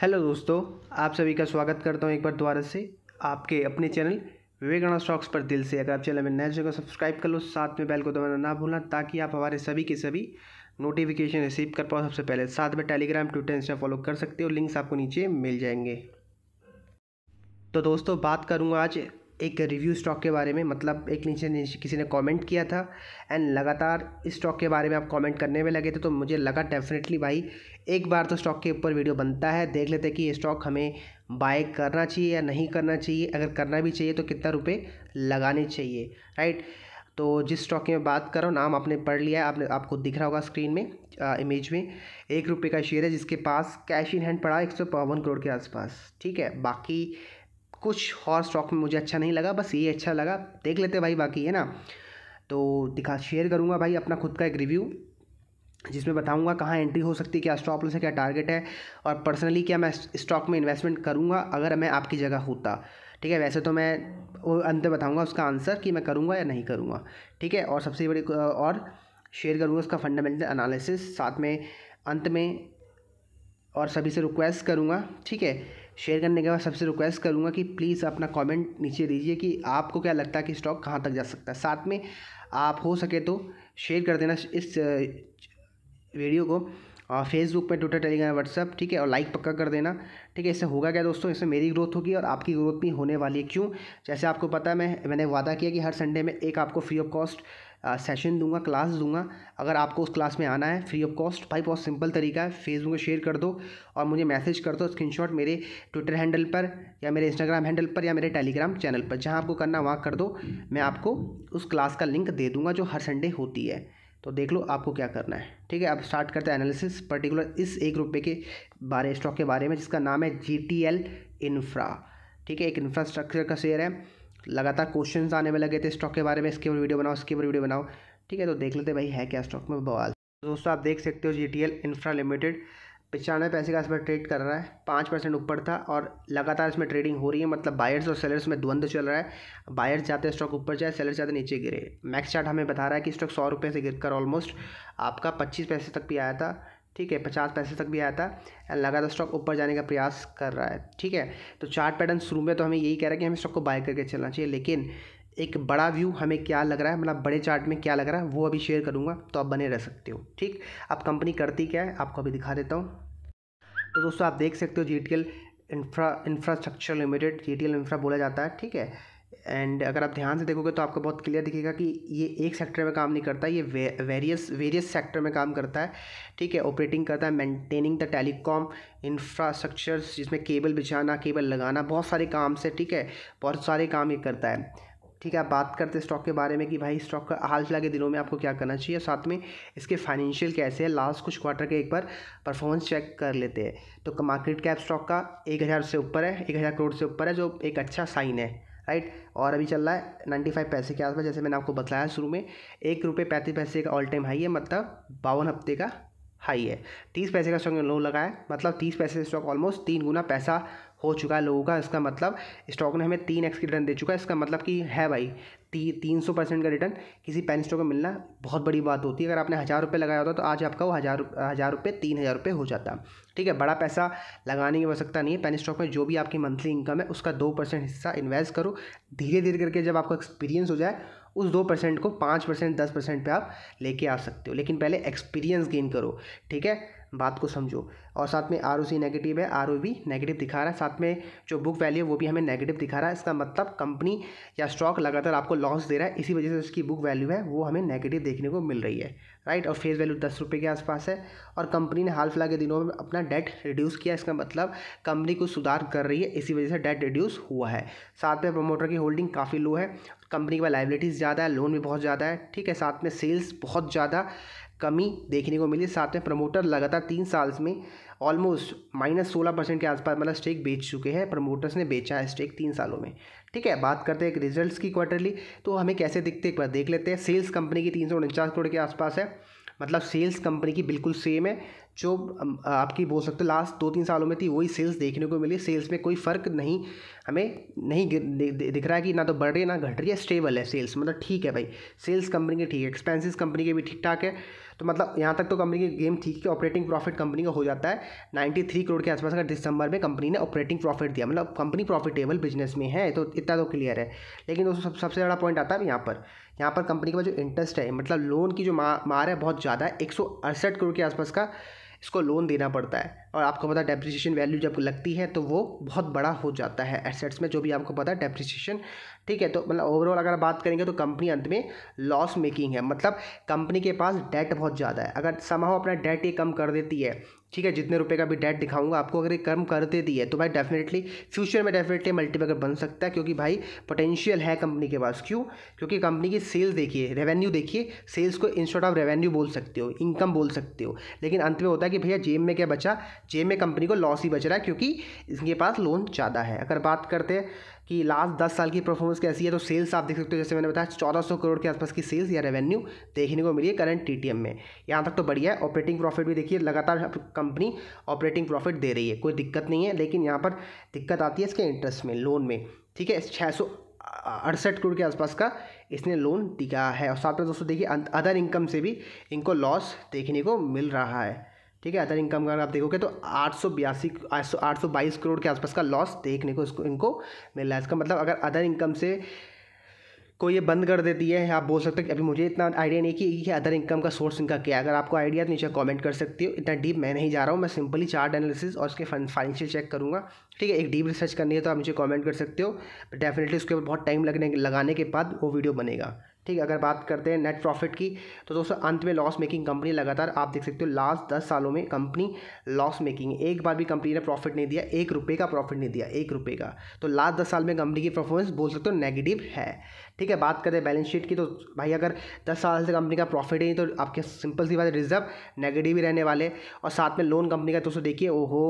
hello दोस्तों आप सभी का स्वागत करता हूं एक बार दोबारा से आपके अपने चैनल विवेकाना स्टॉक्स पर दिल से अगर आप चैनल में नए जगह सब्सक्राइब कर लो साथ में बेल को दबाना ना भूलना ताकि आप हमारे सभी के सभी नोटिफिकेशन रिसीव कर पाओ सबसे पहले साथ में टेलीग्राम ट्विटर इंस्टा फॉलो कर सकते हो लिंक्स आपको नीचे मिल जाएंगे तो दोस्तों बात करूँगा आज एक रिव्यू स्टॉक के बारे में मतलब एक नीचे नीचे किसी ने कमेंट किया था एंड लगातार इस स्टॉक के बारे में आप कमेंट करने में लगे थे तो मुझे लगा डेफिनेटली भाई एक बार तो स्टॉक के ऊपर वीडियो बनता है देख लेते कि ये स्टॉक हमें बाय करना चाहिए या नहीं करना चाहिए अगर करना भी चाहिए तो कितना रुपये लगाने चाहिए राइट तो जिस स्टॉक की मैं बात कर रहा हूँ नाम आपने पढ़ लिया है आपने आपको दिख रहा होगा स्क्रीन में आ, इमेज में एक रुपये का शेयर है जिसके पास कैश इन हैंड पड़ा एक सौ बावन करोड़ के आसपास ठीक है बाकी कुछ और स्टॉक में मुझे अच्छा नहीं लगा बस ये अच्छा लगा देख लेते भाई बाकी है ना तो दिखा शेयर करूँगा भाई अपना खुद का एक रिव्यू जिसमें बताऊंगा कहाँ एंट्री हो सकती है क्या स्टॉप लॉस है क्या टारगेट है और पर्सनली क्या मैं स्टॉक में इन्वेस्टमेंट करूँगा अगर मैं आपकी जगह होता ठीक है वैसे तो मैं वो अंत में बताऊँगा उसका आंसर कि मैं करूँगा या नहीं करूँगा ठीक है और सबसे बड़ी और शेयर करूँगा उसका फंडामेंटल एनालिसिस साथ में अंत में और सभी से रिक्वेस्ट करूँगा ठीक है शेयर करने के बाद सबसे रिक्वेस्ट करूँगा कि प्लीज़ अपना कमेंट नीचे दीजिए कि आपको क्या लगता है कि स्टॉक कहाँ तक जा सकता है साथ में आप हो सके तो शेयर कर देना इस वीडियो को फेसबुक पे ट्विटर टेलीग्राम व्हाट्सअप ठीक है और लाइक पक्का कर देना ठीक है इससे होगा क्या दोस्तों इससे मेरी ग्रोथ होगी और आपकी ग्रोथ भी होने वाली है क्यों जैसे आपको पता है मैं मैंने वादा किया कि हर संडे में एक आपको फ्री ऑफ कॉस्ट सेशन दूंगा क्लास दूंगा अगर आपको उस क्लास में आना है फ्री ऑफ कॉस्ट भाई बहुत सिंपल तरीका है फेसबुक में शेयर कर दो और मुझे मैसेज कर दो स्क्रीनशॉट मेरे ट्विटर हैंडल पर या मेरे इंस्टाग्राम हैंडल पर या मेरे टेलीग्राम चैनल पर जहाँ आपको करना वहाँ कर दो मैं आपको उस क्लास का लिंक दे दूँगा जो हर संडे होती है तो देख लो आपको क्या करना है ठीक है अब स्टार्ट करते हैं एनालिसिस पर्टिकुलर इस एक रुपये के बारे स्टॉक के बारे में जिसका नाम है जी टी एल इन्फ्रा ठीक है एक इंफ्रास्ट्रक्चर का शेयर है लगातार क्वेश्चन आने में लगे थे स्टॉक के बारे में इसके ऊपर वीडियो बनाओ इसके ऊपर वीडियो बनाओ ठीक है तो देख लेते भाई है क्या स्टॉक में बवाल दोस्तों आप देख सकते हो G T L infra limited पचानवे पैसे का इसमें ट्रेड कर रहा है पाँच परसेंट ऊपर था और लगातार इसमें ट्रेडिंग हो रही है मतलब बायर्स और सेलर्स में द्वंद्व चल रहा है बायर्स जाते हैं स्टॉक ऊपर जाए सेलर्स जाते नीचे गिरे मैक्स चार्ट हमें बता रहा है कि स्टॉक सौ रुपये से गिर कर ऑलमोस्ट आपका पच्चीस पैसे तक भी आया था ठीक है पचास पैसे तक भी आया था लगातार स्टॉक ऊपर जाने का प्रयास कर रहा है ठीक है तो चार्ट पैटर्न शुरू में तो हमें यही कह रहा है कि हमें स्टॉक को बाय करके चलना चाहिए लेकिन एक बड़ा व्यू हमें क्या लग रहा है मतलब बड़े चार्ट में क्या लग रहा है वो अभी शेयर करूँगा तो आप बने रह सकते हो ठीक अब कंपनी करती क्या है आपको अभी दिखा देता हूँ तो दोस्तों आप देख सकते हो G T L infra infrastructure limited G T L infra बोला जाता है ठीक है एंड अगर आप ध्यान से देखोगे तो आपको बहुत क्लियर दिखेगा कि ये एक सेक्टर में काम नहीं करता ये वे, वेरियस वेरियस सेक्टर में काम करता है ठीक है ऑपरेटिंग करता है मेंटेनिंग द टेलीकॉम इंफ्रास्ट्रक्चर जिसमें केबल बिछाना केबल लगाना बहुत सारे काम से ठीक है बहुत सारे काम ये करता है ठीक है आप बात करते हैं स्टॉक के बारे में कि भाई स्टॉक का हाल फिलहाल के दिनों में आपको क्या करना चाहिए साथ में इसके फाइनेंशियल कैसे है लास्ट कुछ क्वार्टर के एक बार परफॉर्मेंस चेक कर लेते हैं तो मार्केट कैप स्टॉक का एक हज़ार से ऊपर है एक हज़ार करोड़ से ऊपर है जो एक अच्छा साइन है राइट और अभी चल रहा है नाइन्टी फाइव पैसे के आसपास जैसे मैंने आपको बताया शुरू में एक रुपये पैंतीस पैसे का ऑल टाइम हाई है मतलब बावन हफ्ते का हाई है तीस पैसे का स्टॉक लो लगा है मतलब तीस पैसे स्टॉक ऑलमोस्ट तीन गुना पैसा हो चुका है लोगों का इसका मतलब स्टॉक ने हमें तीन एक्स की रिटर्न दे चुका है इसका मतलब कि है भाई ती तीन सौ परसेंट का रिटर्न किसी पेन स्टॉक में मिलना बहुत बड़ी बात होती है अगर आपने हज़ार रुपये लगाया होता तो आज आपका वो हज़ार हज़ार रुपये तीन हज़ार रुपये हो जाता ठीक है बड़ा पैसा लगाने की आवश्यकता नहीं है पेन स्टॉक में जो भी आपकी मंथली इनकम है उसका दो परसेंट हिस्सा इन्वेस्ट करो धीरे धीरे करके जब आपका एक्सपीरियंस हो जाए उस दो परसेंट को पाँच परसेंट दस परसेंट पर आप लेके आ सकते हो लेकिन पहले एक्सपीरियंस गेन करो ठीक है बात को समझो और साथ में आर नेगेटिव है आर भी नेगेटिव दिखा रहा है साथ में जो बुक वैल्यू है वो भी हमें नेगेटिव दिखा रहा है इसका मतलब कंपनी या स्टॉक लगातार आपको लॉस दे रहा है इसी वजह से उसकी बुक वैल्यू है वो हमें नेगेटिव देखने को मिल रही है राइट और फेस वैल्यू दस रुपये के आसपास है और कंपनी ने हाल फिलहाल के दिनों में अपना डेट रिड्यूस किया इसका मतलब कंपनी को सुधार कर रही है इसी वजह से डेट रिड्यूस हुआ है साथ में प्रमोटर की होल्डिंग काफ़ी लो है कंपनी के पास लाइबिलिटीज़ ज़्यादा है लोन भी बहुत ज़्यादा है ठीक है साथ में सेल्स बहुत ज़्यादा कमी देखने को मिली साथ में प्रमोटर लगातार तीन साल में ऑलमोस्ट माइनस सोलह परसेंट के आसपास मतलब स्टेक बेच चुके हैं प्रमोटर्स ने बेचा है स्टेक तीन सालों में ठीक है बात करते हैं रिजल्ट्स की क्वार्टरली तो हमें कैसे दिखते हैं एक बार देख लेते हैं सेल्स कंपनी की तीन सौ उनचास करोड़ के आसपास है मतलब सेल्स कंपनी की बिल्कुल सेम है जो आपकी बोल सकते हो लास्ट दो तीन सालों में थी वही सेल्स देखने को मिली सेल्स में कोई फ़र्क नहीं हमें नहीं दिख रहा है कि ना तो बढ़ रही है ना घट रही है स्टेबल है सेल्स मतलब ठीक है भाई सेल्स कंपनी के ठीक है एक्सपेंसिस कंपनी के भी ठीक ठाक है तो मतलब यहाँ तक तो कंपनी की गेम ठीक कि ऑपरेटिंग प्रॉफिट कंपनी का हो जाता है थ्री करोड़ के आसपास का दिसंबर में कंपनी ने ऑपरेटिंग प्रॉफिट दिया मतलब कंपनी प्रॉफिटेबल बिजनेस में है तो इतना तो क्लियर है लेकिन दोस्तों सब, सबसे बड़ा पॉइंट आता है यहाँ पर यहाँ पर कंपनी का जो इंटरेस्ट है मतलब लोन की जो मा, मार है बहुत ज़्यादा है एक करोड़ के आसपास का इसको लोन देना पड़ता है और आपको पता है डेप्रिसिएशन वैल्यू जब लगती है तो वो बहुत बड़ा हो जाता है एसेट्स में जो भी आपको पता है डेप्रिसिएशन ठीक है तो मतलब ओवरऑल अगर बात करेंगे तो कंपनी अंत में लॉस मेकिंग है मतलब कंपनी के पास डेट बहुत ज़्यादा है अगर समाह अपना डेट ये कम कर देती है ठीक है जितने रुपए का भी डेट दिखाऊंगा आपको अगर ये कर्म कर देती तो भाई डेफिनेटली फ्यूचर में डेफिनेटली मल्टीपैकर बन सकता है क्योंकि भाई पोटेंशियल है कंपनी के पास क्यों क्योंकि कंपनी की सेल्स देखिए रेवेन्यू देखिए सेल्स को इंस्टेड ऑफ रेवेन्यू बोल सकते हो इनकम बोल सकते हो लेकिन अंत में होता है कि भैया जेब में क्या बचा जेब में कंपनी को लॉस ही बच रहा है क्योंकि इनके पास लोन ज़्यादा है अगर बात करते हैं कि लास्ट दस साल की परफॉर्मेंस कैसी है तो सेल्स आप देख सकते हो जैसे मैंने बताया चौदह सौ करोड़ के आसपास की सेल्स या रेवेन्यू देखने को मिली है करंट टीटीएम में यहाँ तक तो बढ़िया है ऑपरेटिंग प्रॉफिट भी देखिए लगातार कंपनी ऑपरेटिंग प्रॉफिट दे रही है कोई दिक्कत नहीं है लेकिन यहाँ पर दिक्कत आती है इसके इंटरेस्ट में लोन में ठीक है छः सौ अड़सठ करोड़ के आसपास का इसने लोन दिया है और साथ में दोस्तों देखिए अदर अं, इनकम से भी इनको लॉस देखने को मिल रहा है ठीक है अदर इनकम अगर आप देखोगे तो आठ सौ बयासी आठ सौ बाईस करोड़ के आसपास का लॉस देखने को इसको इनको मिल रहा है इसका मतलब अगर अदर इनकम से को ये बंद कर देती है आप बोल सकते हो कि अभी मुझे इतना आइडिया नहीं कि ये अदर इनकम का सोर्स इनका क्या है अगर आपको आइडिया तो नीचे कमेंट कर सकती हो इतना डीप मैं नहीं जा रहा हूँ मैं सिंपली चार्ट एनालिसिस और उसके फाइनेंशियल चेक करूँगा ठीक है एक डीप रिसर्च करनी है तो आप मुझे कॉमेंट कर सकते हो डेफिनेटली उसके ऊपर बहुत टाइम लगने लगाने के बाद वो वीडियो बनेगा ठीक है अगर बात करते हैं नेट प्रॉफिट की तो दोस्तों अंत में लॉस मेकिंग कंपनी लगातार आप देख सकते हो लास्ट दस सालों में कंपनी लॉस मेकिंग एक बार भी कंपनी ने प्रॉफिट नहीं दिया एक रुपये का प्रॉफिट नहीं दिया एक रुपये का तो लास्ट दस साल में कंपनी की परफॉर्मेंस बोल सकते हो नेगेटिव है ठीक है बात करें बैलेंस शीट की तो भाई अगर दस साल से कंपनी का प्रॉफिट ही तो आपके सिंपल सी बात रिजर्व नेगेटिव ही रहने वाले और साथ में लोन कंपनी का दोस्तों देखिए ओहो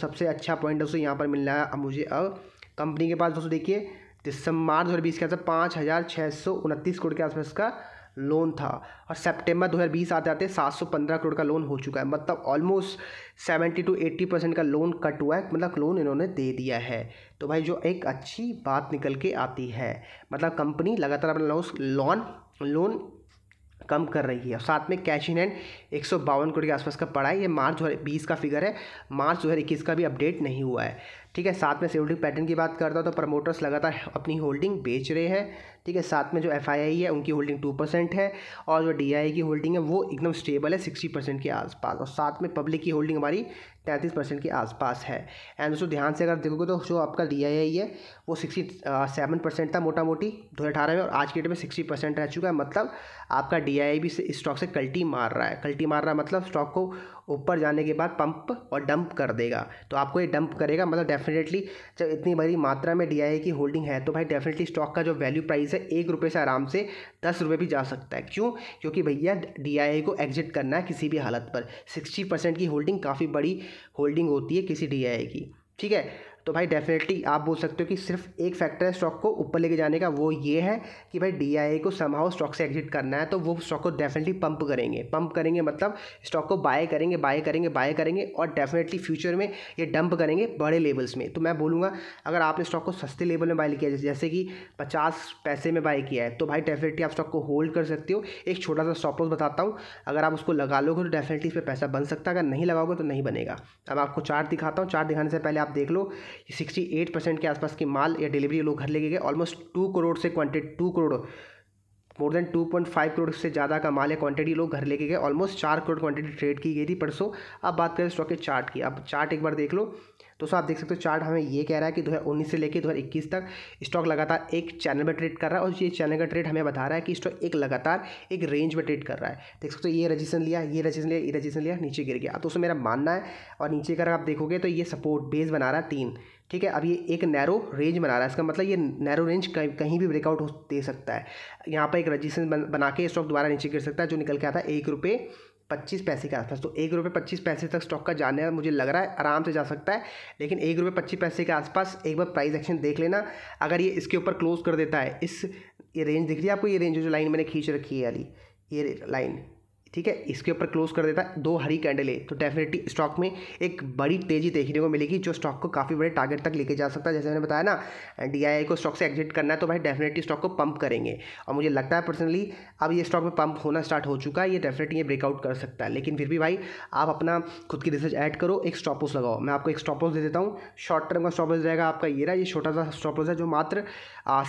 सबसे अच्छा पॉइंट दोस्तों यहाँ पर मिलना है मुझे अब कंपनी के पास दोस्तों देखिए जिससे मार्च दो हज़ार बीस के आसपास पाँच हज़ार छः सौ उनतीस करोड़ के आसपास का लोन था और सितंबर 2020 आते आते 715 करोड़ का लोन हो चुका है मतलब ऑलमोस्ट 70 टू 80 परसेंट का लोन कट हुआ है मतलब लोन इन्होंने दे दिया है तो भाई जो एक अच्छी बात निकल के आती है मतलब कंपनी लगातार अपना लोन लोन लोन कम कर रही है और साथ में कैश इन हैंड एक सौ बावन करोड़ के आसपास का पड़ा है ये मार्च दो का फिगर है मार्च दो का भी अपडेट नहीं हुआ है ठीक है साथ में सेल पैटर्न की बात करता हूँ तो प्रमोटर्स लगातार अपनी होल्डिंग बेच रहे हैं ठीक है साथ में जो एफ है उनकी होल्डिंग टू परसेंट है और जो डी की होल्डिंग है वो एकदम स्टेबल है सिक्सटी परसेंट के आसपास और साथ में पब्लिक की होल्डिंग हमारी तैंतीस परसेंट के आसपास है एंड दोस्तों ध्यान से अगर देखोगे तो जो आपका डी है वो सिक्सटी सेवन परसेंट था मोटा मोटी दो हज़ार में और आज के डेट में सिक्सटी परसेंट रह चुका है मतलब आपका डी भी स्टॉक से कल्टी मार रहा है कल्टी मार रहा है मतलब स्टॉक को ऊपर जाने के बाद पंप और डंप कर देगा तो आपको ये डंप करेगा मतलब डेफिनेटली जब इतनी बड़ी मात्रा में डी की होल्डिंग है तो भाई डेफिनेटली स्टॉक का जो वैल्यू प्राइस है एक रुपये से आराम से दस रुपये भी जा सकता है क्यों क्योंकि भैया डी को एग्जिट करना है किसी भी हालत पर सिक्सटी परसेंट की होल्डिंग काफ़ी बड़ी होल्डिंग होती है किसी डी की ठीक है तो भाई डेफिनेटली आप बोल सकते हो कि सिर्फ एक फैक्टर है स्टॉक को ऊपर लेके जाने का वो ये है कि भाई डी को समाओ स्टॉक से एग्जिट करना है तो वो स्टॉक को डेफिनेटली पंप करेंगे पंप करेंगे मतलब स्टॉक को बाय करेंगे बाय करेंगे बाय करेंगे और डेफिनेटली फ्यूचर में ये डंप करेंगे बड़े लेवल्स में तो मैं बोलूँगा अगर आपने स्टॉक को सस्ते लेवल में बाय किया जैसे कि पचास पैसे में बाय किया है तो भाई डेफिनेटली आप स्टॉक को होल्ड कर सकते हो एक छोटा सा स्टॉप लॉस बताता हूँ अगर आप उसको लगा लोगे तो डेफिनेटली इस पर पैसा बन सकता है अगर नहीं लगाओगे तो नहीं बनेगा अब आपको चार्ट दिखाता हूँ चार्ट दिखाने से पहले आप देख लो सिक्सटी एट परसेंट के आसपास की माल या डिलीवरी लोग घर लेके गए ऑलमोस्ट टू करोड़ से quantity two crore more than 2.5 crore से ज़्यादा का माल है क्वांटिटी लोग घर लेके गए ऑलमोस्ट चार करोड़ क्वांटिटी ट्रेड की गई थी परसों अब बात करें स्टॉक के चार्ट की अब चार्ट एक बार देख लो दोस्तों आप देख सकते हो चार्ट हमें ये कह रहा है कि दो से लेकर दो तक स्टॉक लगातार एक चैनल में ट्रेड कर रहा है और ये चैनल का ट्रेड हमें बता रहा है कि स्टॉक एक लगातार एक रेंज में ट्रेड कर रहा है देख सकते हो ये रजिस्ट्रेशन लिया ये रजिस्ट्रेशन लिया ये रजिस्ट्रेशन लिया नीचे गिर गया तो उसमें मेरा मानना है और नीचे अगर आप देखोगे तो ये सपोर्ट बेस बना रहा है तीन ठीक है अब ये एक नैरो रेंज बना रहा है इसका मतलब ये नैरो रेंज कहीं भी ब्रेकआउट दे सकता है यहाँ पर एक रजिस्ट्रेशन बना के स्टॉक दोबारा नीचे गिर सकता है जो निकल के आता है एक रुपये पच्चीस पैसे के आसपास तो एक रुपये पच्चीस पैसे तक स्टॉक का जाने का मुझे लग रहा है आराम से जा सकता है लेकिन एक रुपये पच्चीस पैसे के आसपास एक बार प्राइस एक्शन देख लेना अगर ये इसके ऊपर क्लोज कर देता है इस ये रेंज दिख रही है आपको ये रेंज जो लाइन मैंने खींच रखी है अली ये लाइन ठीक है इसके ऊपर क्लोज कर देता है दो हरी कैंडल है तो डेफिनेटली स्टॉक में एक बड़ी तेजी देखने को मिलेगी जो स्टॉक को काफ़ी बड़े टारगेट तक लेके जा सकता है जैसे मैंने बताया ना डी को स्टॉक से एग्जिट करना है तो भाई डेफिनेटली स्टॉक को पंप करेंगे और मुझे लगता है पर्सनली अब ये स्टॉक में पंप होना स्टार्ट हो चुका है ये डेफिनेटली ये ब्रेकआउट कर सकता है लेकिन फिर भी भाई आप अपना खुद की रिसर्च ऐड करो एक स्टॉपोस लगाओ मैं आपको एक स्टॉपोस दे देता हूँ शॉर्ट टर्म का स्टॉपोस रहेगा आपका ये रहा ये छोटा सा स्टॉपोस है जो मात्र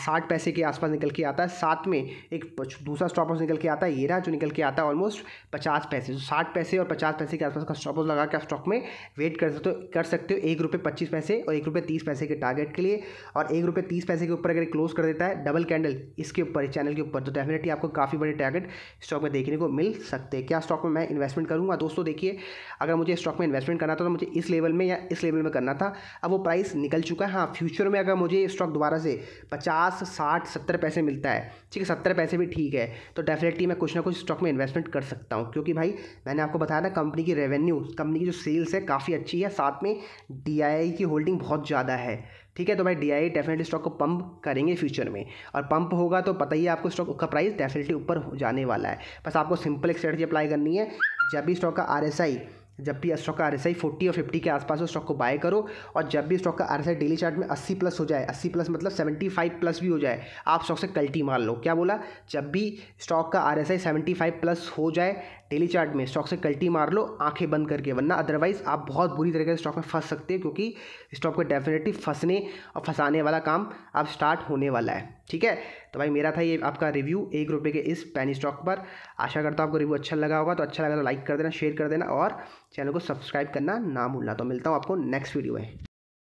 साठ पैसे के आसपास निकल के आता है साथ में एक दूसरा स्टॉपोस निकल के आता है ये रहा जो निकल के आता है ऑलमोस्ट पचास पैसे तो साठ पैसे और पचास पैसे के आसपास का स्टॉप लॉस लगा के आप स्टॉक में वेट कर सकते हो कर सकते हो एक रुपये पच्चीस पैसे और एक रुपये तीस पैसे के टारगेट के लिए और एक रुपये तीस पैसे के ऊपर अगर क्लोज कर देता है डबल कैंडल इसके ऊपर इस चैनल के ऊपर तो डेफिनेटली आपको काफ़ी बड़े टारगेट स्टॉक में देखने को मिल सकते हैं क्या स्टॉक में मैं इन्वेस्टमेंट करूँगा दोस्तों देखिए अगर मुझे स्टॉक में इन्वेस्टमेंट करना था तो मुझे इस लेवल में या इस लेवल में करना था अब वो प्राइस निकल चुका है हाँ फ्यूचर में अगर मुझे स्टॉक दोबारा से पचास साठ सत्तर पैसे मिलता है ठीक है सत्तर पैसे भी ठीक है तो डेफिनेटली मैं कुछ ना कुछ स्टॉक में इन्वेस्टमेंट कर सकता सकता हूँ क्योंकि भाई मैंने आपको बताया ना कंपनी की रेवेन्यू कंपनी की जो सेल्स है काफ़ी अच्छी है साथ में डी की होल्डिंग बहुत ज़्यादा है ठीक है तो भाई डी आई डेफिनेटली स्टॉक को पंप करेंगे फ्यूचर में और पंप होगा तो पता ही है आपको स्टॉक का प्राइस डेफिनेटली ऊपर जाने वाला है बस आपको सिंपल एक स्ट्रेटजी अप्लाई करनी है जब भी स्टॉक का आर एस आई जब भी स्टॉक का आर फोर्टी और फिफ्टी के आसपास हो स्टॉक को बाय करो और जब भी स्टॉक का आर डेली चार्ट में अस्सी प्लस हो जाए अस्सी प्लस मतलब सेवेंटी फाइव प्लस भी हो जाए आप स्टॉक से कल्टी मार लो क्या बोला जब भी स्टॉक का R S seventy five plus हो जाए डेली चार्ट में स्टॉक से कल्टी मार लो आंखें बंद करके वरना अदरवाइज आप बहुत बुरी तरीके से स्टॉक में फंस सकते हैं क्योंकि स्टॉक को डेफिनेटली फंसने और फंसाने वाला काम अब स्टार्ट होने वाला है ठीक है तो भाई मेरा था ये आपका रिव्यू एक रुपये के इस पैनी स्टॉक पर आशा करता हूँ आपको रिव्यू अच्छा लगा होगा तो अच्छा लगा तो लाइक कर देना शेयर कर देना और चैनल को सब्सक्राइब करना ना भूलना तो मिलता हूँ आपको नेक्स्ट वीडियो में